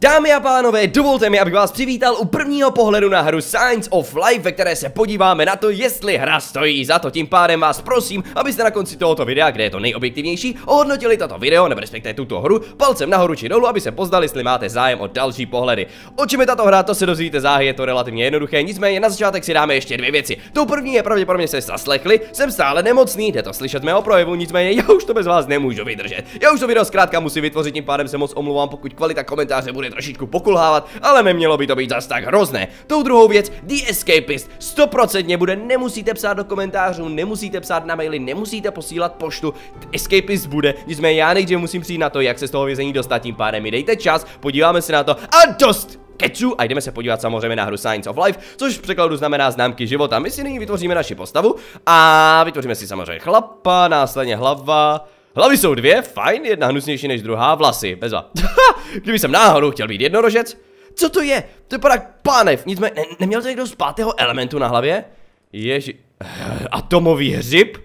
Dámy a pánové, dovolte mi, abych vás přivítal u prvního pohledu na hru Science of Life, ve které se podíváme na to, jestli hra stojí za to. Tím pádem vás prosím, abyste na konci tohoto videa, kde je to nejobjektivnější, ohodnotili toto video, nebo respektive tuto hru, palcem nahoru či dolů, aby se pozdali, jestli máte zájem o další pohledy. O čem je tato hra, to se dozvíte záhy, je to relativně jednoduché, nicméně na začátek si dáme ještě dvě věci. Tou první je pravděpodobně se zaslechli, jsem stále nemocný, jde to slyšet mého projevu, nicméně já už to bez vás nemůžu vydržet. Já už to video zkrátka musím vytvořit, tím pádem se moc omlouvám, pokud kvalita komentáře bude bude trošičku pokulhávat, ale nemělo by to být zas tak hrozné. Tou druhou věc, The Escapist, stoprocentně bude, nemusíte psát do komentářů, nemusíte psát na maily, nemusíte posílat poštu, The Escapist bude, nicméně já nejdřív musím přijít na to, jak se z toho vězení dostat, tím pádem mi dejte čas, podíváme se na to a dost! Keču a jdeme se podívat samozřejmě na hru Science of Life, což v překladu znamená známky života. My si nyní vytvoříme naši postavu a vytvoříme si samozřejmě chlapa, následně hlava, Hlavy jsou dvě, fajn, jedna hnusnější než druhá, vlasy, bezva. Kdyby jsem náhodou chtěl být jednorožec, co to je? To je jak pánev, nicméně, ne, neměl to někdo z pátého elementu na hlavě? Ježi, eh, atomový hřib?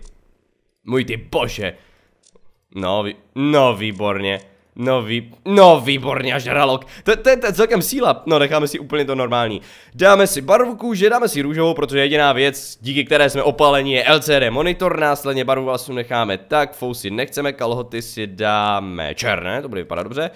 Můj ty bože. No, no výborně. No, vy, no výborně, až žralok. To, to, to je celkem síla. No, necháme si úplně to normální. Dáme si barvu kůže, dáme si růžovou, protože jediná věc, díky které jsme opalení je LCD monitor. Následně barvu vlasu necháme tak, fousy nechceme, kalhoty si dáme černé, to bude vypadat dobře.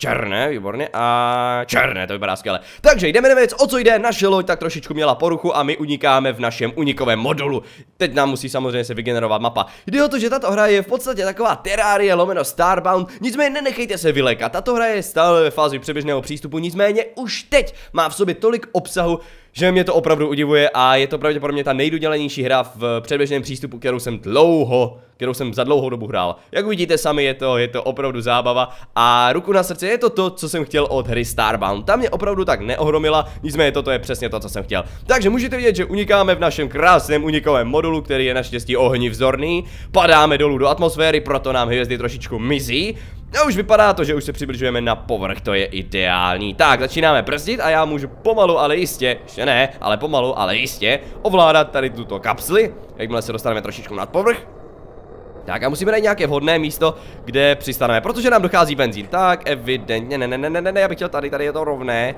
Černé, výborně. A černé, to vypadá skvěle. Takže jdeme na věc, o co jde. Naše loď tak trošičku měla poruchu a my unikáme v našem unikovém modulu. Teď nám musí samozřejmě se vygenerovat mapa. Jde o to, že tato hra je v podstatě taková terárie lomeno Starbound, nicméně nenechejte se vylekat. Tato hra je stále ve fázi přeběžného přístupu, nicméně už teď má v sobě tolik obsahu, že mě to opravdu udivuje a je to pravděpodobně ta nejdudělenější hra v předběžném přístupu, kterou jsem dlouho, kterou jsem za dlouhou dobu hrál. Jak vidíte sami, je to, je to opravdu zábava a ruku na srdce je to to, co jsem chtěl od hry Starbound. Tam mě opravdu tak neohromila, nicméně toto je přesně to, co jsem chtěl. Takže můžete vidět, že unikáme v našem krásném unikovém modulu, který je naštěstí ohni vzorný, padáme dolů do atmosféry, proto nám hvězdy trošičku mizí. A už vypadá to, že už se přibližujeme na povrch, to je ideální. Tak, začínáme brzdit a já můžu pomalu, ale jistě, že ne, ale pomalu, ale jistě, ovládat tady tuto kapsli, jakmile se dostaneme trošičku nad povrch. Tak a musíme najít nějaké vhodné místo, kde přistaneme, protože nám dochází benzín. Tak, evidentně, ne, ne, ne, ne, ne, ne, já bych chtěl tady, tady je to rovné.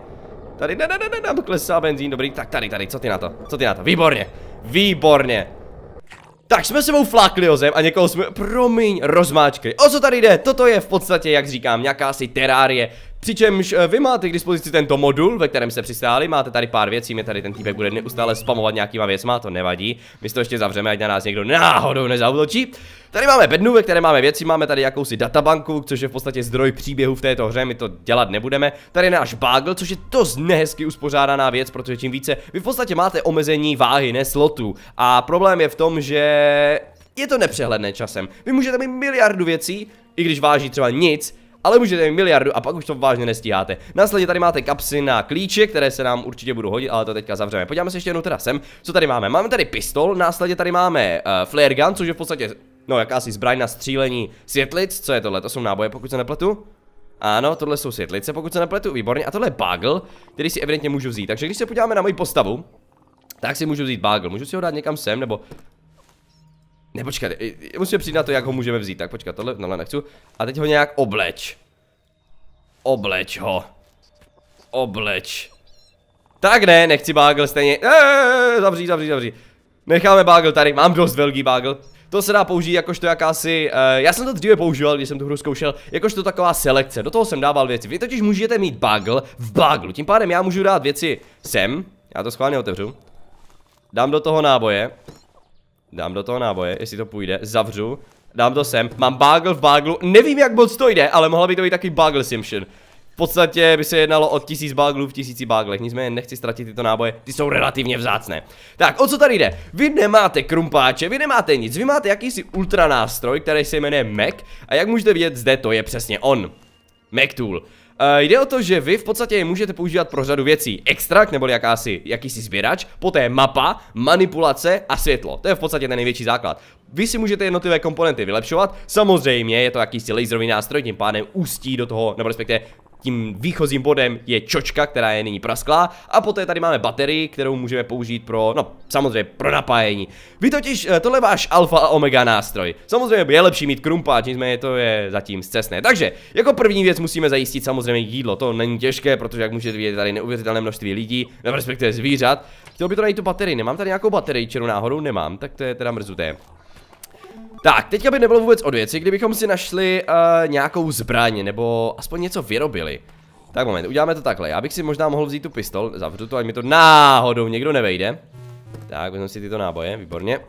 Tady, ne, ne, ne, ne, nám klesá benzín, dobrý, tak tady, tady, co ty na to, co ty na to, výborně, výborně. Tak jsme sebou flákli o zem a někoho jsme, promiň, rozmáčkli. O co tady jde? Toto je v podstatě, jak říkám, nějaká si terárie. Přičemž eh, vy máte k dispozici tento modul, ve kterém se přistáli, máte tady pár věcí, mě tady ten týpek bude neustále spamovat nějakýma věcma, to nevadí. My to ještě zavřeme, ať na nás někdo náhodou nezautočí. Tady máme bednu, ve které máme věci, máme tady jakousi databanku, což je v podstatě zdroj příběhu v této hře, my to dělat nebudeme. Tady je náš bagel, což je to nehezky uspořádaná věc, protože čím více, vy v podstatě máte omezení váhy, ne slotu, A problém je v tom, že je to nepřehledné časem. Vy můžete mít miliardu věcí, i když váží třeba nic, ale můžete mít miliardu a pak už to vážně nestíháte. Následně tady máte kapsy na klíče, které se nám určitě budou hodit, ale to teďka zavřeme. Podíváme se ještě jednou teda sem, co tady máme. Máme tady pistol, následně tady máme uh, flare gun, což je v podstatě No, jakási zbraň na střílení světlic, co je tohle? To jsou náboje, pokud se nepletu. Ano, tohle jsou světlice, pokud se nepletu, výborně. A tohle je bagel, který si evidentně můžu vzít. Takže když se podíváme na moji postavu, tak si můžu vzít bagel. Můžu si ho dát někam sem, nebo... Nepočkat, musíme přijít na to, jak ho můžeme vzít. Tak počkat, tohle, tohle no, nechci. A teď ho nějak obleč. Obleč ho. Obleč. Tak ne, nechci bagel stejně. Eee, zavří, zavří, zavří. Necháme bagel tady, mám dost velký bagel. To se dá použít jakožto jakási, uh, já jsem to dříve používal, když jsem tu hru zkoušel, jakožto taková selekce, do toho jsem dával věci. Vy totiž můžete mít bugl v baglu, tím pádem já můžu dát věci sem, já to schválně otevřu, dám do toho náboje, dám do toho náboje, jestli to půjde, zavřu, dám to sem, mám bugl v baglu, nevím jak moc to jde, ale mohla by to být taky bugl simšin. V podstatě by se jednalo o tisíc baglů v tisíci baglech, nicméně nechci ztratit tyto náboje, ty jsou relativně vzácné. Tak, o co tady jde? Vy nemáte krumpáče, vy nemáte nic, vy máte jakýsi ultra nástroj, který se jmenuje Mac a jak můžete vidět, zde to je přesně on. Mac Tool. Uh, jde o to, že vy v podstatě je můžete používat pro řadu věcí. Extrakt nebo jakási, jakýsi sběrač, poté mapa, manipulace a světlo. To je v podstatě ten největší základ. Vy si můžete jednotlivé komponenty vylepšovat, samozřejmě je to jakýsi laserový nástroj, tím pádem ústí do toho, nebo respektive tím výchozím bodem je čočka, která je nyní prasklá a poté tady máme baterii, kterou můžeme použít pro, no samozřejmě pro napájení. Vy totiž, eh, tohle je váš alfa a omega nástroj. Samozřejmě je lepší mít krumpáč, nicméně to je zatím zcestné. Takže jako první věc musíme zajistit samozřejmě jídlo, to není těžké, protože jak můžete vidět tady neuvěřitelné množství lidí, nebo respektive zvířat. Chtěl by to najít tu baterii, nemám tady nějakou baterii, černou náhodou nemám, tak to je teda mrzuté. Tak, teďka by nebylo vůbec od věci, kdybychom si našli uh, nějakou zbraň, nebo aspoň něco vyrobili. Tak moment, uděláme to takhle. Já bych si možná mohl vzít tu pistol, zavřu to, ať mi to náhodou někdo nevejde. Tak, vezmu si tyto náboje, výborně.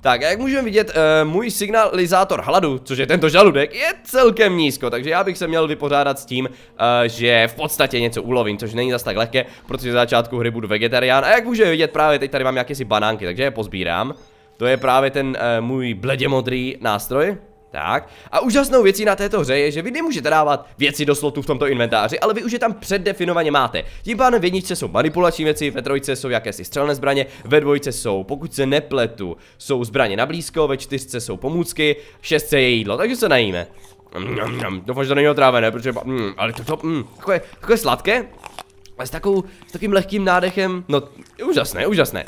Tak a jak můžeme vidět, uh, můj signalizátor hladu, což je tento žaludek, je celkem nízko, takže já bych se měl vypořádat s tím, uh, že v podstatě něco ulovím, což není zas tak lehké, protože v začátku hry budu vegetarián a jak můžeme vidět, právě teď tady mám jakési banánky, takže je pozbírám. To je právě ten uh, můj bledě-modrý nástroj. Tak. A úžasnou věcí na této hře je, že vy nemůžete dávat věci do slotu v tomto inventáři, ale vy už je tam předdefinovaně máte. Tím pádem v jedničce jsou manipulační věci, ve trojce jsou jakési střelné zbraně, ve dvojce jsou, pokud se nepletu, jsou zbraně na blízko, ve čtyřce jsou pomůcky, v šestce je jídlo, takže se najíme. Mm, mm, mm, mm. doufám, že to není otrávené, protože, mm, ale to, to mm, takové, takové sladké, ale s, takovou, s takým lehkým nádechem, no úžasné, úžasné.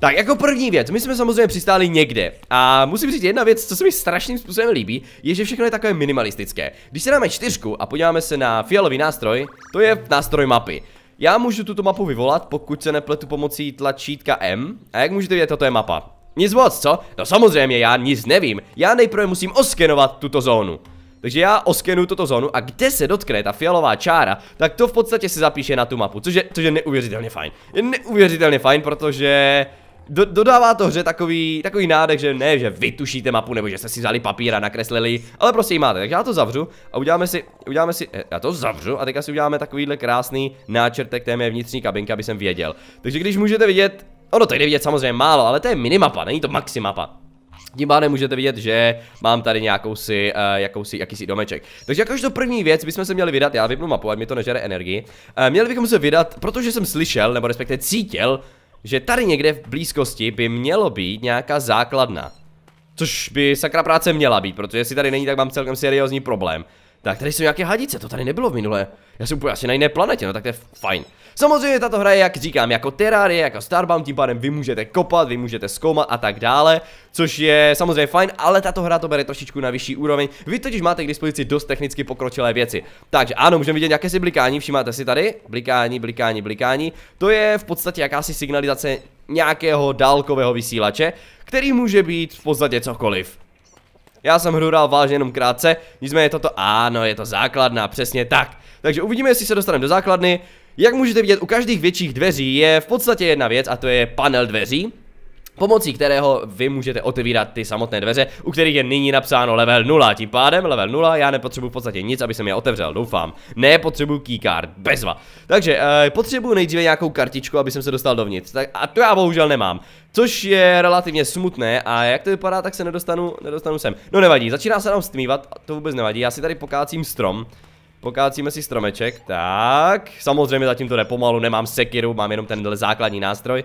Tak jako první věc, my jsme samozřejmě přistáli někde a musím říct jedna věc, co se mi strašným způsobem líbí, je, že všechno je takové minimalistické. Když se dáme čtyřku a podíváme se na fialový nástroj, to je nástroj mapy. Já můžu tuto mapu vyvolat, pokud se nepletu pomocí tlačítka M. A jak můžete vidět, toto je mapa. Nic moc, co? No samozřejmě, já nic nevím. Já nejprve musím oskenovat tuto zónu. Takže já oskenuju tuto zónu a kde se dotkne ta fialová čára, tak to v podstatě se zapíše na tu mapu, což je, což je neuvěřitelně fajn. Je neuvěřitelně fajn, protože do, dodává to hře takový, takový nádech, že ne, že vytušíte mapu, nebo že jste si vzali papír a nakreslili, ale prostě ji máte. Takže já to zavřu a uděláme si, uděláme si, já to zavřu a teďka si uděláme takovýhle krásný náčrtek té mé vnitřní kabinky, aby jsem věděl. Takže když můžete vidět, ono to jde vidět samozřejmě málo, ale to je minimapa, není to maximapa. Tím pádem můžete vidět, že mám tady nějakou si, uh, eh, jakousi, jakýsi domeček. Takže jakožto první věc bychom se měli vydat, já vypnu mapu, ať mi to nežere energii. Uh, měli bychom se vydat, protože jsem slyšel, nebo respektive cítil, že tady někde v blízkosti by mělo být nějaká základna. Což by sakra práce měla být, protože jestli tady není, tak mám celkem seriózní problém. Tak tady jsou nějaké hadice, to tady nebylo v minulé. Já jsem úplně asi na jiné planetě, no tak to je fajn. Samozřejmě tato hra je, jak říkám, jako Terrarie, jako Starbound, tím pádem vy můžete kopat, vy můžete zkoumat a tak dále, což je samozřejmě fajn, ale tato hra to bere trošičku na vyšší úroveň. Vy totiž máte k dispozici dost technicky pokročilé věci. Takže ano, můžeme vidět nějaké si blikání, všimáte si tady? Blikání, blikání, blikání. To je v podstatě jakási signalizace nějakého dálkového vysílače, který může být v podstatě cokoliv. Já jsem hru hrál vážně jenom krátce, nicméně toto, ano, je to základna, přesně tak. Takže uvidíme, jestli se dostaneme do základny. Jak můžete vidět, u každých větších dveří je v podstatě jedna věc a to je panel dveří pomocí kterého vy můžete otevírat ty samotné dveře, u kterých je nyní napsáno level 0. Tím pádem level 0, já nepotřebuji v podstatě nic, aby se mi otevřel, doufám. Ne, potřebuji keycard, bezva. Takže e, potřebuji nejdříve nějakou kartičku, aby jsem se dostal dovnitř. Tak, a to já bohužel nemám. Což je relativně smutné a jak to vypadá, tak se nedostanu, nedostanu sem. No nevadí, začíná se nám stmívat, to vůbec nevadí, já si tady pokácím strom. Pokácíme si stromeček, tak, samozřejmě zatím to nepomalu, nemám sekiru, mám jenom tenhle základní nástroj.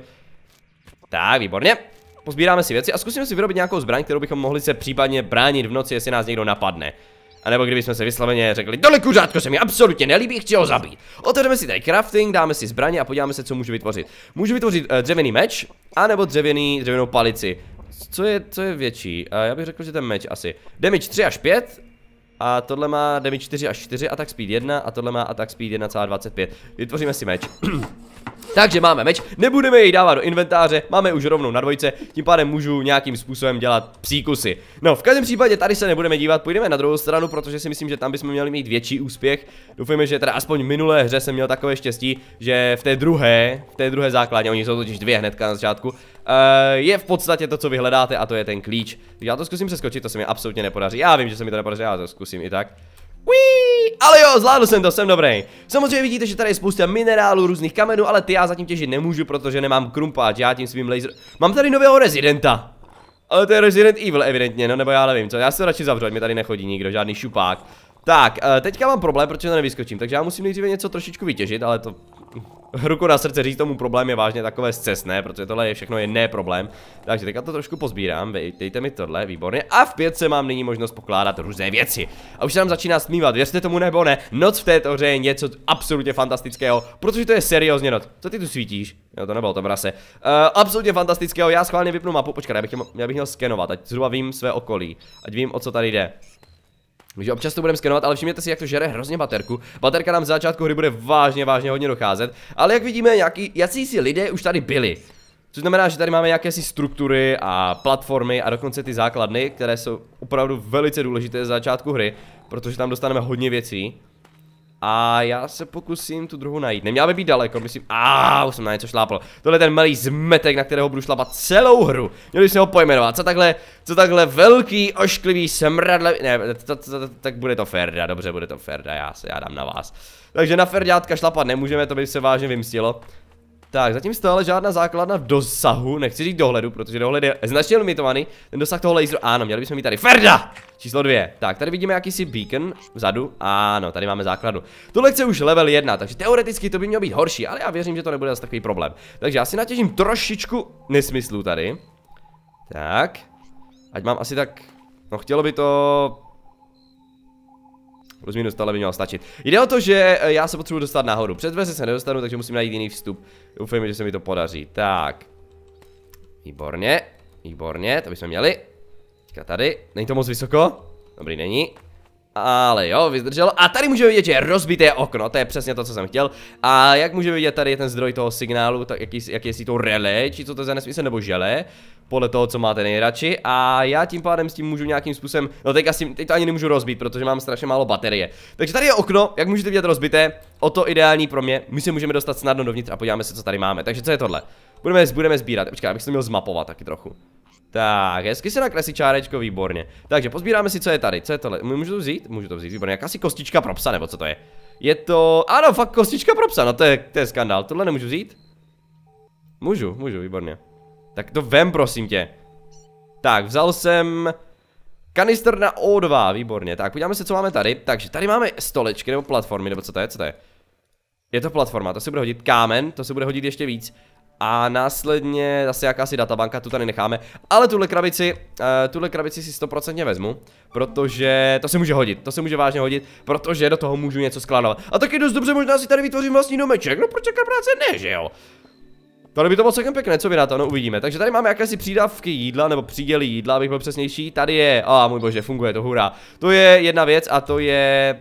Tak, výborně. Pozbíráme si věci a zkusíme si vyrobit nějakou zbraň, kterou bychom mohli se případně bránit v noci, jestli nás někdo napadne. A nebo kdybychom se vysloveně řekli, tohle kuřátko se mi absolutně nelíbí, chci ho zabít. Otevřeme si tady crafting, dáme si zbraně a podíváme se, co můžu vytvořit. Můžu vytvořit uh, dřevěný meč, anebo dřevěný, dřevěnou palici. Co je, co je větší? Uh, já bych řekl, že ten meč asi. Damage 3 až 5, a tohle má damage 4 až 4, attack speed 1 a tohle má attack speed 1,25. Vytvoříme si meč. Takže máme meč, nebudeme jej dávat do inventáře, máme už rovnou na dvojce, tím pádem můžu nějakým způsobem dělat příkusy. No, v každém případě tady se nebudeme dívat, půjdeme na druhou stranu, protože si myslím, že tam bychom měli mít větší úspěch. Doufejme, že teda aspoň v minulé hře jsem měl takové štěstí, že v té druhé, v té druhé základně, oni jsou totiž dvě hnedka na začátku, uh, je v podstatě to, co vyhledáte a to je ten klíč. Já to zkusím přeskočit, to se mi absolutně nepodaří. Já vím, že se mi to nepodaří, já to zkusím i tak. Ale jo, zvládl jsem to, jsem dobrý. Samozřejmě vidíte, že tady je spousta minerálů, různých kamenů, ale ty já zatím těžit nemůžu, protože nemám krumpáč, já tím svým laser... Mám tady nového rezidenta. Ale to je Resident Evil evidentně, no nebo já nevím co, já se radši zavřu, ať mi tady nechodí nikdo, žádný šupák. Tak, eh, teďka mám problém, protože to nevyskočím, takže já musím nejdříve něco trošičku vytěžit, ale to ruku na srdce říct tomu problém je vážně takové zcesné, protože tohle je všechno je problém. Takže teďka to trošku pozbírám, dejte mi tohle, výborně. A v pětce mám nyní možnost pokládat různé věci. A už se nám začíná smívat, věřte tomu nebo ne, noc v této hře je něco absolutně fantastického, protože to je seriózně noc. Co ty tu svítíš? Jo, no, to nebylo to brase. Uh, absolutně fantastického, já schválně vypnu mapu, počkej, já bych, já bych měl skenovat, ať zhruba vím své okolí, ať vím o co tady jde. Takže občas to budeme skenovat, ale všimněte si, jak to žere hrozně baterku. Baterka nám z začátku hry bude vážně, vážně hodně docházet. Ale jak vidíme, jaký, jací si lidé už tady byli. Což znamená, že tady máme jakési struktury a platformy a dokonce ty základny, které jsou opravdu velice důležité z začátku hry, protože tam dostaneme hodně věcí. A já se pokusím tu druhou najít. Neměla by být daleko, myslím. A už jsem na něco šlápl. Tohle je ten malý zmetek, na kterého budu šlapat celou hru. Měli jsme ho pojmenovat. Co takhle, co takhle velký, ošklivý, smradlavý. Ne, to, to, to, tak bude to Ferda, dobře, bude to Ferda, já se já dám na vás. Takže na Ferďátka šlapat nemůžeme, to by se vážně vymstilo. Tak, zatím stále žádná základna v dosahu, nechci říct dohledu, protože dohled je značně limitovaný. Ten dosah toho laseru, ano, měli bychom mít tady Ferda! Číslo dvě. Tak, tady vidíme jakýsi beacon vzadu. Ano, tady máme základnu. Tohle chce už level 1, takže teoreticky to by mělo být horší, ale já věřím, že to nebude zase takový problém. Takže já si natěžím trošičku nesmyslů tady. Tak. Ať mám asi tak... No chtělo by to Plus minus tohle by mělo stačit. Jde o to, že eh, já se potřebuji dostat nahoru. Před dveře se nedostanu, takže musím najít jiný vstup. Doufejme, že se mi to podaří. Tak. Výborně. Výborně, to bychom měli. Teďka tady. Není to moc vysoko? Dobrý, není. Ale jo, vydrželo. A tady můžeme vidět, že je rozbité okno, to je přesně to, co jsem chtěl. A jak můžeme vidět, tady je ten zdroj toho signálu, tak jaký, jaký je to relé, či co to je za nesmysl, nebo žele, podle toho, co máte nejradši. A já tím pádem s tím můžu nějakým způsobem, no teď, asi, teď to ani nemůžu rozbít, protože mám strašně málo baterie. Takže tady je okno, jak můžete vidět rozbité, o to ideální pro mě. My se můžeme dostat snadno dovnitř a podíváme se, co tady máme. Takže co je tohle? Budeme, budeme sbírat. Počkej, abych se měl zmapovat taky trochu. Tak, hezky se nakreslí čárečko, výborně. Takže pozbíráme si, co je tady. Co je tohle? Můžu to vzít? Můžu to vzít, výborně. Jakási kostička pro psa, nebo co to je? Je to... Ano, fakt kostička pro psa, no to je, to je skandál. Tohle nemůžu vzít? Můžu, můžu, výborně. Tak to vem, prosím tě. Tak, vzal jsem... Kanister na O2, výborně. Tak, podíváme se, co máme tady. Takže tady máme stolečky nebo platformy, nebo co to je, co to je? Je to platforma, to se bude hodit kámen, to se bude hodit ještě víc a následně zase jakási databanka, tu tady necháme, ale tuhle krabici, uh, tuhle krabici si 100% vezmu, protože to se může hodit, to se může vážně hodit, protože do toho můžu něco skladovat. A taky dost dobře možná si tady vytvořím vlastní domeček, no proč taká práce ne, že jo? Tady by to bylo celkem pěkné, co vy na to, no uvidíme. Takže tady máme jakési přídavky jídla, nebo příděly jídla, abych byl přesnější. Tady je, a oh, můj bože, funguje to, hurá. To je jedna věc a to je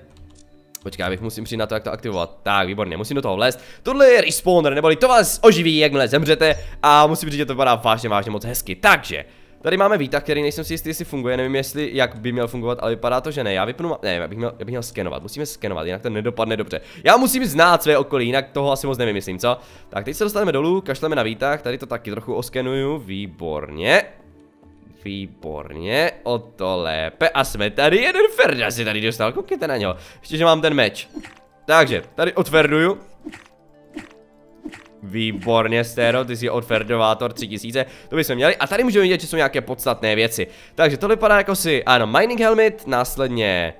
Počkej, já bych musím přijít na to, jak to aktivovat. Tak, výborně, musím do toho vlézt. Tohle je respawner, neboli to vás oživí, jakmile zemřete. A musím říct, že to vypadá vážně, vážně moc hezky. Takže, Tady máme výtah, který nejsem si jistý, jestli funguje, nevím jestli, jak by měl fungovat, ale vypadá to, že ne. Já vypnu, ne, já bych, měl, já bych měl skenovat, musíme skenovat, jinak to nedopadne dobře. Já musím znát své okolí, jinak toho asi moc nevím, co? Tak teď se dostaneme dolů, kašleme na výtah, tady to taky trochu oskenuju, výborně. Výborně, o to lépe. A jsme tady, jeden Ferda si tady dostal, koukněte na něho. Ještě, že mám ten meč. Takže, tady otverduju. Výborně, Stero, ty jsi odferdovátor 3000, to bychom měli. A tady můžeme vidět, že jsou nějaké podstatné věci. Takže to vypadá jako si, ano, mining helmet, následně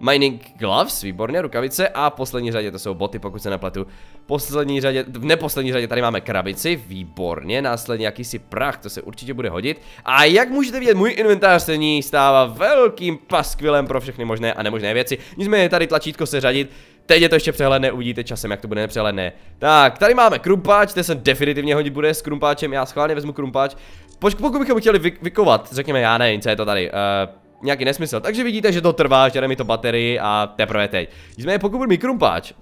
Mining gloves, výborně, rukavice a v poslední řadě to jsou boty, pokud se nepletu. Poslední řadě, v neposlední řadě tady máme krabici, výborně, následně jakýsi prach, to se určitě bude hodit. A jak můžete vidět, můj inventář se ní stává velkým paskvilem pro všechny možné a nemožné věci. Nicméně tady tlačítko se řadit, Teď je to ještě přehledné, uvidíte časem, jak to bude nepřehledné. Tak, tady máme krumpáč, ten se definitivně hodit bude s krumpáčem, já schválně vezmu krumpáč. pokud bychom chtěli vykovat, řekněme, já nevím, co je to tady. Uh, nějaký nesmysl. Takže vidíte, že to trvá, že mi to baterii a teprve teď. Nicméně pokud budu mikrumpáč,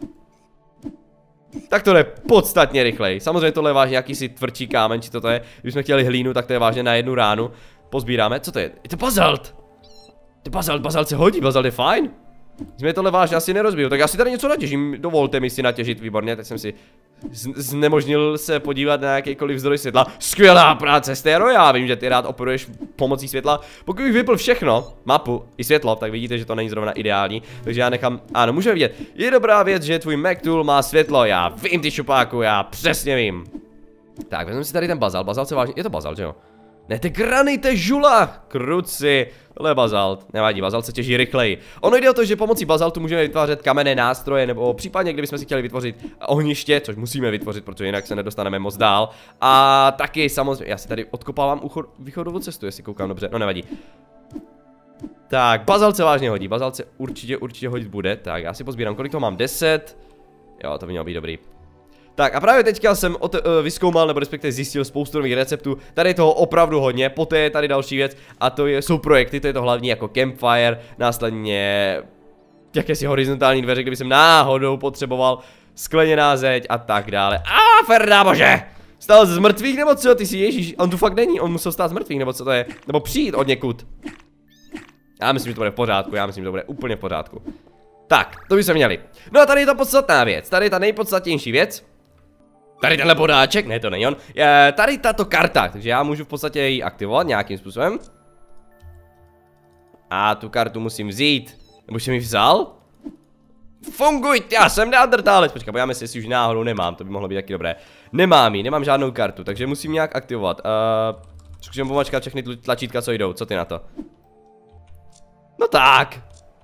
tak to je podstatně rychleji. Samozřejmě tohle je vážně nějaký si tvrdší kámen, či to je. Když jsme chtěli hlínu, tak to je vážně na jednu ránu. Pozbíráme, co to je? Je to bazalt! Ty bazalt, bazalt se hodí, bazalt je fajn. Jsme tohle vážně asi nerozbiju, tak já si tady něco natěžím, dovolte mi si natěžit, výborně, teď jsem si znemožnil se podívat na jakýkoliv zdroj světla. Skvělá práce, Stero, já vím, že ty rád operuješ pomocí světla. Pokud bych vypl všechno, mapu i světlo, tak vidíte, že to není zrovna ideální. Takže já nechám, ano, můžeme vidět. Je dobrá věc, že tvůj Mac Tool má světlo, já vím ty šupáku, já přesně vím. Tak, vezmeme si tady ten bazal, bazal se vážně, je to bazal, že jo? Ne, ty je ty žula! Kruci, tohle je bazalt. Nevadí, bazalt se těží rychleji. Ono jde o to, že pomocí bazaltu můžeme vytvářet kamenné nástroje, nebo případně, kdybychom si chtěli vytvořit ohniště, což musíme vytvořit, protože jinak se nedostaneme moc dál. A taky samozřejmě, já si tady odkopávám východovou cestu, jestli koukám dobře, no nevadí. Tak, bazalt se vážně hodí, bazalt se určitě, určitě hodit bude. Tak, já si pozbírám, kolik to mám, 10. Jo, to by mělo být dobrý. Tak a právě teďka jsem od, uh, eh, vyskoumal, nebo respektive zjistil spoustu nových receptů. Tady je toho opravdu hodně, poté je tady další věc a to je, jsou projekty, to je to hlavní jako campfire, následně jakési horizontální dveře, kdyby jsem náhodou potřeboval skleněná zeď a tak dále. A Ferda bože! Stal z mrtvých nebo co? Ty si ježíš, on tu fakt není, on musel stát z mrtvých nebo co to je? Nebo přijít od někud. Já myslím, že to bude v pořádku, já myslím, že to bude úplně v pořádku. Tak, to by se měli. No a tady je ta podstatná věc, tady je ta nejpodstatnější věc. Tady tenhle bodáček, ne to není on, je eh, tady tato karta, takže já můžu v podstatě ji aktivovat nějakým způsobem. A tu kartu musím vzít, nebo jsem ji vzal? Funguj, já jsem neandertálec, počkej, pojďme si, jestli už náhodou nemám, to by mohlo být taky dobré. Nemám ji, nemám žádnou kartu, takže musím nějak aktivovat. Uh, zkusím pomačkat všechny tlačítka, co jdou, co ty na to? No tak,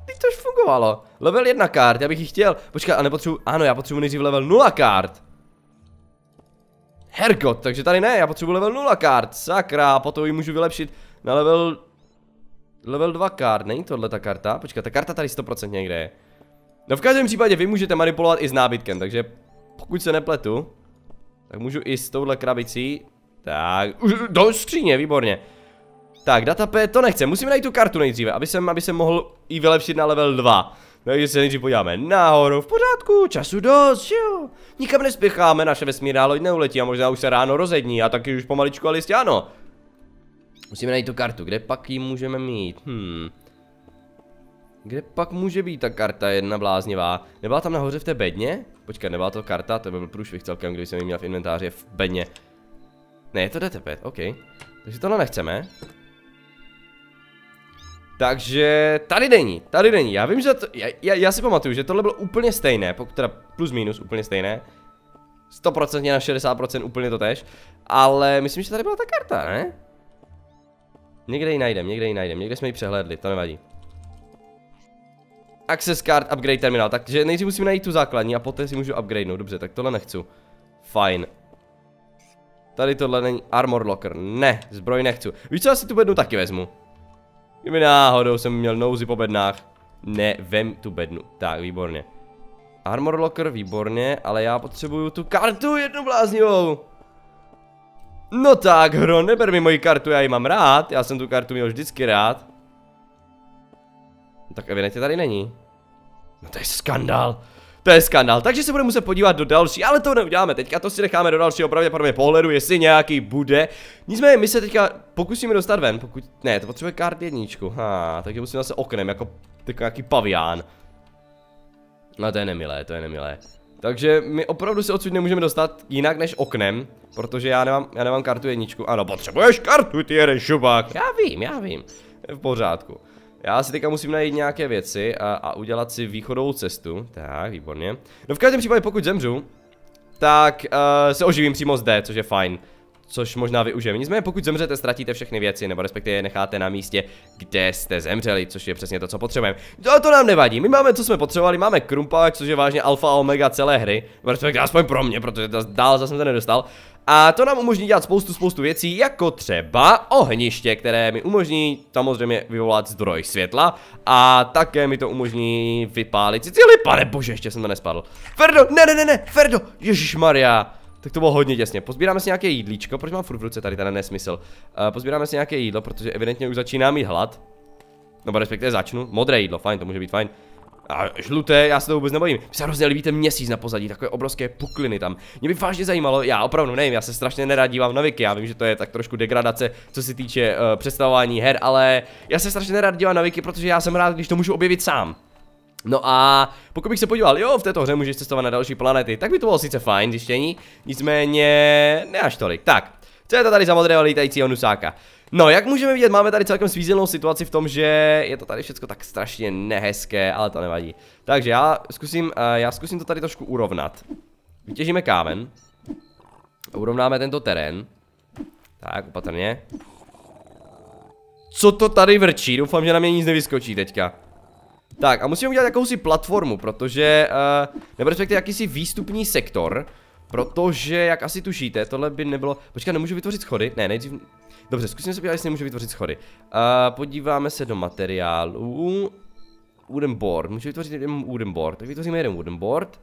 Teď to už fungovalo. Level 1 kart, já bych ji chtěl. Počkej, a nepotřebuji. Ano, já potřebuji nejdřív level 0 kart. Hergot, takže tady ne, já potřebuji level 0 kart, sakra, potom ji můžu vylepšit na level... Level 2 kart, není tohle ta karta? Počkej, ta karta tady 100% někde je. No v každém případě vy můžete manipulovat i s nábytkem, takže pokud se nepletu, tak můžu i s touhle krabicí. Tak, do skříně, výborně. Tak, datapé to nechce, musím najít tu kartu nejdříve, aby jsem, aby jsem mohl i vylepšit na level 2. Takže no, se nejdřív podíváme nahoru, v pořádku, času dost, jo. Nikam nespěcháme, naše vesmírná loď neuletí a možná už se ráno rozední a taky už pomaličku, ale jistě ano. Musíme najít tu kartu, kde pak ji můžeme mít, hmm. Kde pak může být ta karta jedna bláznivá? Nebyla tam nahoře v té bedně? Počkej, nebyla to karta, to by byl průšvih celkem, kdyby jsem ji měl v inventáři v bedně. Ne, je to DTP, OK. Takže tohle nechceme. Takže tady není, tady není. Já vím, že to, já, já, já si pamatuju, že tohle bylo úplně stejné, pokud teda plus minus úplně stejné. 100% na 60% úplně to tež. Ale myslím, že tady byla ta karta, ne? Někde ji najdem, někde ji najdem, někde jsme ji přehlédli, to nevadí. Access card upgrade terminal, takže nejdřív musím najít tu základní a poté si můžu upgradenout, dobře, tak tohle nechci. Fajn. Tady tohle není armor locker, ne, zbroj nechci. Víš co, asi tu bednu taky vezmu. Kdyby náhodou jsem měl nouzi po bednách. Ne, vem tu bednu. Tak, výborně. Armor locker, výborně, ale já potřebuju tu kartu jednu bláznivou. No tak, hro, neber mi moji kartu, já ji mám rád. Já jsem tu kartu měl vždycky rád. Tak evidentně tady není. No to je skandál. To je skandál, takže se budeme muset podívat do další, ale to neuděláme teďka, to si necháme do dalšího pravděpodobně pohledu, jestli nějaký bude. Nicméně my se teďka pokusíme dostat ven, pokud... Ne, to potřebuje kart jedničku, ha, takže musíme zase oknem, jako, nějaký pavián. No to je nemilé, to je nemilé. Takže my opravdu se odsud nemůžeme dostat jinak než oknem, protože já nemám, já nemám kartu jedničku. Ano, potřebuješ kartu, ty jeden šupák. Já vím, já vím. Je v pořádku. Já si teďka musím najít nějaké věci a, a udělat si východovou cestu. Tak, výborně. No v každém případě, pokud zemřu, tak uh, se oživím přímo zde, což je fajn. Což možná využijeme. Nicméně, pokud zemřete, ztratíte všechny věci, nebo respektive je necháte na místě, kde jste zemřeli, což je přesně to, co potřebujeme. To, no, to nám nevadí. My máme, co jsme potřebovali, máme krumpák, což je vážně alfa a omega celé hry. Respektive aspoň pro mě, protože to dál zase jsem to nedostal. A to nám umožní dělat spoustu, spoustu věcí, jako třeba ohniště, které mi umožní samozřejmě vyvolat zdroj světla a také mi to umožní vypálit Sicily, pane bože, ještě jsem to nespadl. Ferdo, ne, ne, ne, ne, Ferdo, Ježíš Maria. Tak to bylo hodně těsně. Pozbíráme si nějaké jídlíčko, proč mám furt v ruce tady ten nesmysl? Uh, pozbíráme si nějaké jídlo, protože evidentně už začíná mít hlad. Nebo respektive začnu. Modré jídlo, fajn, to může být fajn. A žluté, já se to vůbec nebojím. Mně se hrozně líbí ten měsíc na pozadí, takové obrovské pukliny tam. Mě by vážně zajímalo, já opravdu nevím, já se strašně nerad dívám na Wiki, já vím, že to je tak trošku degradace, co se týče uh, představování her, ale já se strašně nerad dívám na Wiki, protože já jsem rád, když to můžu objevit sám. No a pokud bych se podíval, jo, v této hře můžeš cestovat na další planety, tak by to bylo sice fajn zjištění, nicméně ne až tolik. Tak, co je to tady za modrého lítajícího nusáka? No, jak můžeme vidět, máme tady celkem svízelnou situaci v tom, že je to tady všechno tak strašně nehezké, ale to nevadí. Takže já zkusím, eh, já zkusím to tady trošku urovnat. Vytěžíme kámen. Urovnáme tento terén. Tak, opatrně. Co to tady vrčí? Doufám, že na mě nic nevyskočí teďka. Tak, a musíme udělat jakousi platformu, protože, uh, nebo respektive jakýsi výstupní sektor, Protože, jak asi tušíte, tohle by nebylo... Počkej, nemůžu vytvořit schody? Ne, nejdřív... Dobře, zkusím se podívat, jestli nemůžu vytvořit schody. Uh, podíváme se do materiálu. Wooden board. Můžu vytvořit jeden wooden board. Tak vytvoříme jeden wooden board.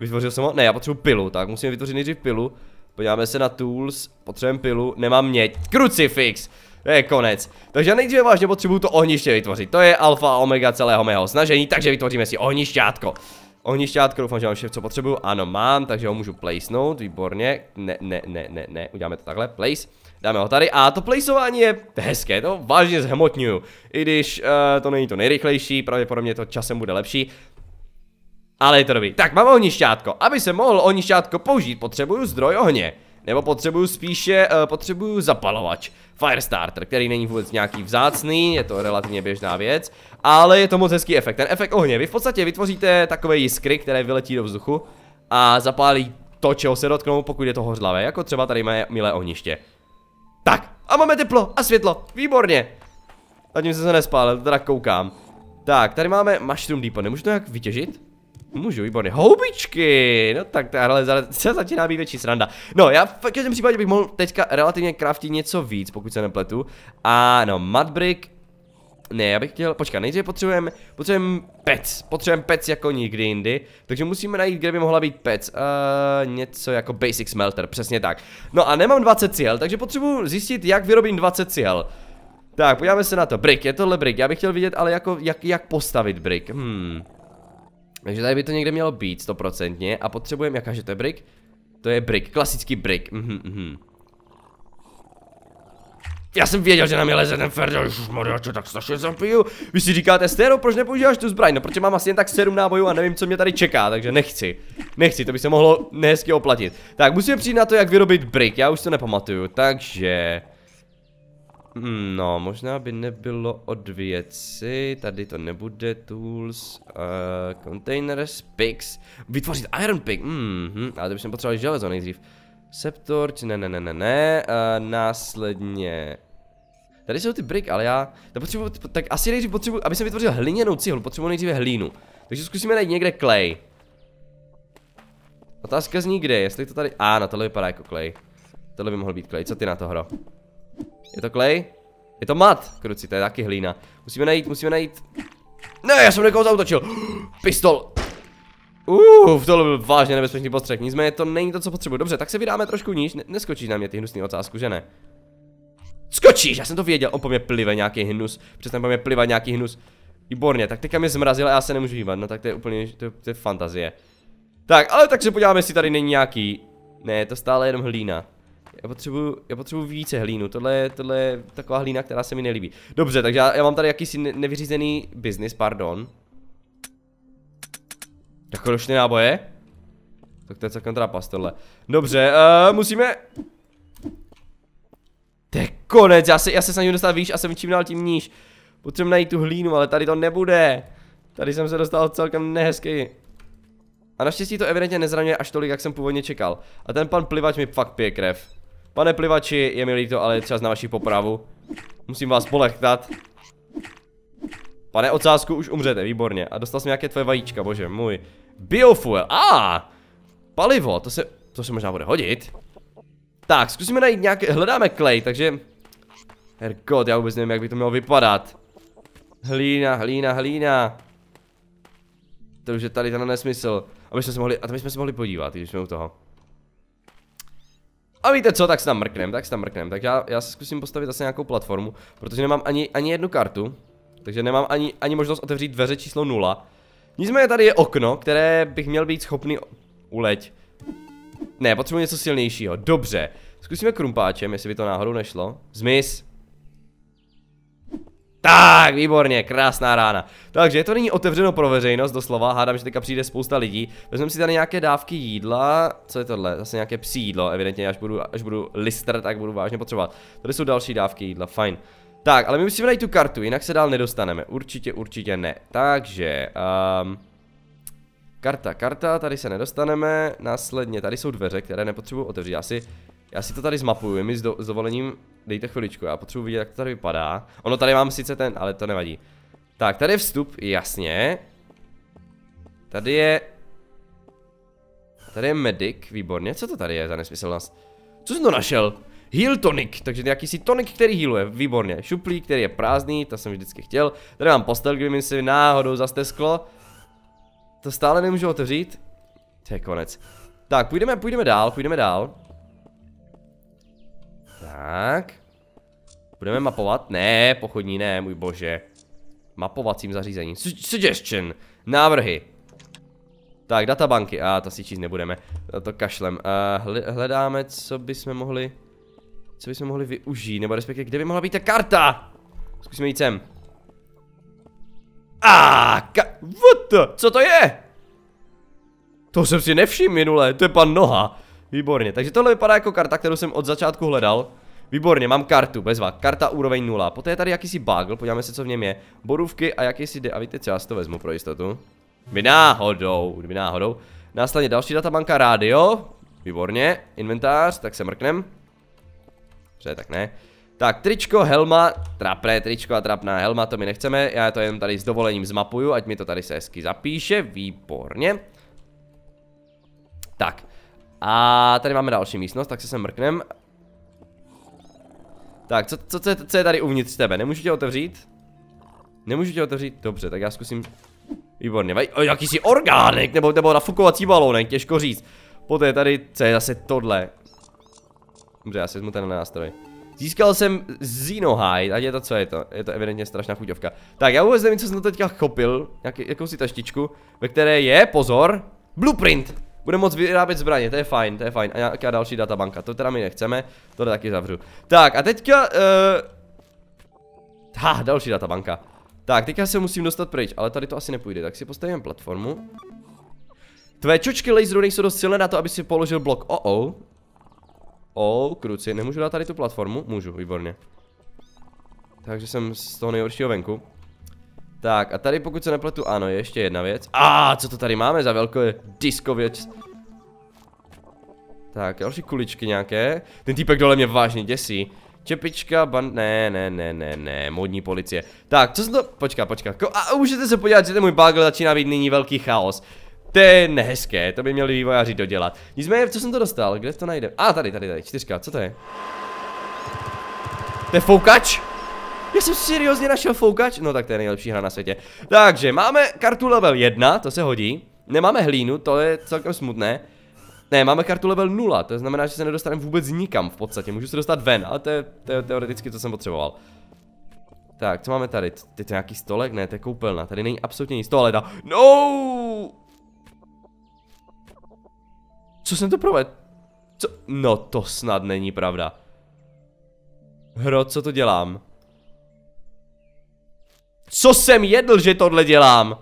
Vytvořil jsem ho? Ne, já potřebuji pilu, tak musím vytvořit nejdřív pilu. Podíváme se na tools, potřebujeme pilu, nemám měď. Krucifix! To je konec. Takže nejdříve vážně potřebuju to ohniště vytvořit. To je alfa a omega celého mého snažení, takže vytvoříme si ohnišťátko. Ohnišťátko, doufám, že mám vše, co potřebuju. Ano, mám, takže ho můžu placenout, výborně. Ne, ne, ne, ne, ne, uděláme to takhle, place. Dáme ho tady a to placeování je hezké, to vážně zhmotňuju. I když uh, to není to nejrychlejší, pravděpodobně to časem bude lepší. Ale je to dobrý. Tak, mám šťátko. Aby se mohl šťátko použít, potřebuju zdroj ohně. Nebo potřebuju spíše, uh, potřebuju zapalovač. Firestarter, který není vůbec nějaký vzácný, je to relativně běžná věc, ale je to moc hezký efekt. Ten efekt ohně, vy v podstatě vytvoříte takové jiskry, které vyletí do vzduchu a zapálí to, čeho se dotknou, pokud je to hořlavé, jako třeba tady moje milé ohniště. Tak, a máme teplo a světlo, výborně. Zatím jsem se nespálil, teda koukám. Tak, tady máme mushroom depot, nemůžu to nějak vytěžit? Můžu, výborně. Houbičky! No tak, ale se začíná být větší sranda. No, já v každém případě bych mohl teďka relativně craftit něco víc, pokud se nepletu. A no, madbrick, ne, já bych chtěl, počkat, nejdříve potřebujeme, potřebujeme pec, potřebujeme pec jako nikdy jindy, takže musíme najít, kde by mohla být pec, uh, něco jako basic smelter, přesně tak. No a nemám 20 cíl, takže potřebuji zjistit, jak vyrobím 20 cíl. Tak, podíváme se na to, brick, je tohle brick, já bych chtěl vidět, ale jako, jak, jak postavit brick, hmm. Takže tady by to někde mělo být, stoprocentně. A potřebujeme, jakáže to je brick? To je brick, klasický brick. Mhm, mhm. Já jsem věděl, že na mě leze ten Ferdo, já to tak strašně zapiju. Vy si říkáte, Stero, proč nepoužíváš tu zbraň? No, protože mám asi jen tak 7 nábojů a nevím, co mě tady čeká, takže nechci. Nechci, to by se mohlo nehezky oplatit. Tak, musíme přijít na to, jak vyrobit brick, já už to nepamatuju, takže... No, možná by nebylo od věci, tady to nebude, tools, uh, eh, containers, picks, vytvořit iron pick, mhm, ale to bychom potřebovali železo nejdřív. Septorč, ne, ne, ne, ne, ne, uh, následně... Tady jsou ty brick, ale já, to potřebuji, tak asi nejdřív potřebuji, aby jsem vytvořil hliněnou cihlu, potřebuji nejdříve hlínu. Takže zkusíme najít někde clay. Otázka z kde, jestli to tady, a ah, na no, tohle vypadá jako clay. Tohle by mohl být klej, co ty na to hro? Je to klej? Je to mat, kruci, to je taky hlína. Musíme najít, musíme najít. Ne, já jsem někoho zautočil. Pistol. Uf, tohle byl vážně nebezpečný postřeh, nicméně to není to, co potřebuji. Dobře, tak se vydáme trošku níž, ne neskočíš na mě ty hnusný otázky, že ne? Skočíš, já jsem to věděl, on po mě plive nějaký hnus, přesně po mě plive nějaký hnus. Výborně, tak teďka mě zmrazil a já se nemůžu hýbat. no tak to je úplně, to, to je fantazie. Tak, ale takže podíváme, jestli tady není nějaký, ne, je to stále jenom hlína. Já potřebuju, já potřebuju více hlínu, tohle, je, tohle je taková hlína, která se mi nelíbí. Dobře, takže já, já mám tady jakýsi ne nevyřízený biznis, pardon. Takové náboje. Tak to je celkem trapas tohle. Dobře, uh, musíme... To je konec, já se, já se snažím dostat výš a jsem čím dál tím níž. Potřebuji najít tu hlínu, ale tady to nebude. Tady jsem se dostal celkem nehezky. A naštěstí to evidentně nezraňuje až tolik, jak jsem původně čekal. A ten pan plivač mi fakt pije krev. Pane plivači, je mi líto, ale je na vaši popravu. Musím vás polechtat. Pane ocázku, už umřete, výborně. A dostal jsem nějaké tvoje vajíčka, bože můj. Biofuel, a ah, Palivo, to se, to se možná bude hodit. Tak, zkusíme najít nějaké, hledáme klej, takže... Herkot, já vůbec nevím, jak by to mělo vypadat. Hlína, hlína, hlína. To už je tady ten nesmysl. Aby jsme se mohli, a to jsme se mohli podívat, když jsme u toho. A víte co, tak se tam mrknem, tak se tam mrknem. Tak já, já se zkusím postavit zase nějakou platformu, protože nemám ani, ani jednu kartu. Takže nemám ani, ani možnost otevřít dveře číslo 0. Nicméně tady je okno, které bych měl být schopný uleť. Ne, potřebuji něco silnějšího. Dobře. Zkusíme krumpáčem, jestli by to náhodou nešlo. Zmiz. Tak, výborně, krásná rána. Takže to není otevřeno pro veřejnost, doslova, hádám, že teďka přijde spousta lidí. Vezmeme si tady nějaké dávky jídla, co je tohle? Zase nějaké psí jídlo, evidentně, až budu, až budu listr, tak budu vážně potřebovat. Tady jsou další dávky jídla, fajn. Tak, ale my musíme najít tu kartu, jinak se dál nedostaneme, určitě, určitě ne. Takže, um, karta, karta, tady se nedostaneme, následně tady jsou dveře, které nepotřebuji otevřít, já si já si to tady zmapuju, mi s, do, s dovolením dejte chviličku, já potřebuji vidět, jak to tady vypadá. Ono tady mám sice ten, ale to nevadí. Tak, tady je vstup, jasně. Tady je... Tady je medic, výborně. Co to tady je za nesmyslnost? Co jsem to našel? Heal tonic, takže jakýsi tonik, který healuje, výborně. Šuplík, který je prázdný, to jsem vždycky chtěl. Tady mám postel, kdyby mi si náhodou zastesklo. To stále nemůžu otevřít. To je konec. Tak, půjdeme, půjdeme dál, půjdeme dál. Tak. Budeme mapovat? Ne, pochodní ne, můj bože. Mapovacím zařízením. Suggestion. Návrhy. Tak, databanky. A ah, to si číst nebudeme. To kašlem. Uh, hledáme, co bychom mohli... Co bychom mohli využít, nebo respektive, kde by mohla být ta karta? Zkusíme jít sem. ah, ka... What? Co to je? To jsem si nevšiml minule, to je pan Noha. Výborně, takže tohle vypadá jako karta, kterou jsem od začátku hledal. Výborně, mám kartu, bezva. Karta úroveň 0. Poté je tady jakýsi bagl, podíváme se, co v něm je. Borůvky a jakýsi de... A víte co, já si to vezmu pro jistotu. Kdyby náhodou, kdyby náhodou. Následně další databanka rádio. Výborně, inventář, tak se mrknem. Dobře, tak ne. Tak, tričko, helma, trapné tričko a trapná helma, to my nechceme, já to jen tady s dovolením zmapuju, ať mi to tady se hezky zapíše, výborně. Tak, a tady máme další místnost, tak se sem mrknem tak, co, co, co, je, co je tady uvnitř tebe? Nemůžu tě otevřít? Nemůžu tě otevřít? Dobře, tak já zkusím... Výborně, Vaj, o, jakýsi orgánek, nebo, nebo nafukovací balónek, těžko říct. Poté tady, co je zase tohle? Dobře, já si vezmu ten nástroj. Získal jsem Xenohide, ať je to co je to, je to evidentně strašná chuťovka. Tak já vůbec nevím, co jsem to teďka chopil, jak, jakousi taštičku, ve které je, pozor, blueprint. Bude moc vyrábět zbraně, to je fajn, to je fajn. A nějaká další databanka, to teda my nechceme, to taky zavřu. Tak a teďka, uh... ha, další databanka. Tak, teďka se musím dostat pryč, ale tady to asi nepůjde, tak si postavím platformu. Tvé čočky laseru nejsou dost silné na to, aby si položil blok. Oh, oh. Oh, kruci, nemůžu dát tady tu platformu? Můžu, výborně. Takže jsem z toho nejhoršího venku. Tak a tady pokud se nepletu, ano, je ještě jedna věc. A co to tady máme za velké věc? Tak, další kuličky nějaké. Ten týpek dole mě vážně děsí. Čepička, ban... Ne, ne, ne, ne, ne, modní policie. Tak, co jsem to... Počka, počka. Ko... A můžete se podívat, že ten můj bagel začíná být nyní velký chaos. To je nehezké, to by měli vývojáři dodělat. Nicméně, co jsem to dostal? Kde to najde? A, tady, tady, tady, čtyřka, co to je? To je foukač? Já jsem seriózně našel foukač? No tak to je nejlepší hra na světě. Takže máme kartu level 1, to se hodí. Nemáme hlínu, to je celkem smutné. Ne, máme kartu level 0, to znamená, že se nedostaneme vůbec nikam v podstatě. Můžu se dostat ven, ale to je, to je teoreticky, co jsem potřeboval. Tak, co máme tady? Teď to nějaký stolek? Ne, to je koupelna. Tady není absolutně nic toaleta. No! Co jsem to provedl? Co? No to snad není pravda. Hro, co to dělám? Co jsem jedl, že tohle dělám?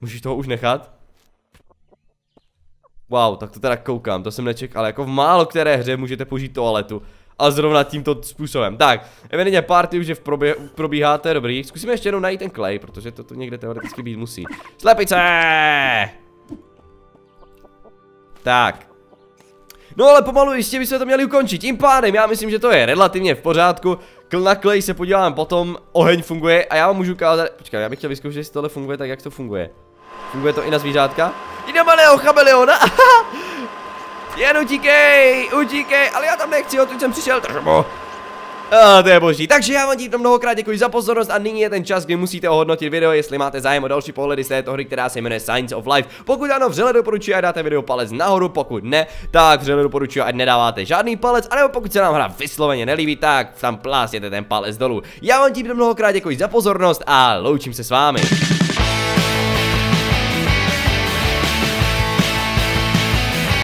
Můžeš toho už nechat? Wow, tak to teda koukám, to jsem nečekal, ale jako v málo které hře můžete použít toaletu a zrovna tímto způsobem. Tak, evidentně party už je v probě probíháte, dobrý. Zkusíme ještě jednou najít ten klej, protože to tu někde teoreticky být musí. Slepice! Tak. No ale pomalu jistě bychom to měli ukončit, tím pádem já myslím, že to je relativně v pořádku. Na klej se podívám potom, oheň funguje a já vám můžu ukázat, počkej, já bych chtěl vyzkoušet, jestli tohle funguje tak, jak to funguje. Funguje to i na zvířátka? Jde malého chameleona! Jen utíkej, utíkej, ale já tam nechci, odtud jsem přišel, takže a to je boží. Takže já vám tímto mnohokrát děkuji za pozornost a nyní je ten čas, kdy musíte ohodnotit video, jestli máte zájem o další pohledy z této hry, která se jmenuje Science of Life. Pokud ano, vřele doporučuji a dáte video palec nahoru, pokud ne, tak vřele doporučuji, ať nedáváte žádný palec, anebo pokud se nám hra vysloveně nelíbí, tak tam plásněte ten palec dolů. Já vám tímto mnohokrát děkuji za pozornost a loučím se s vámi.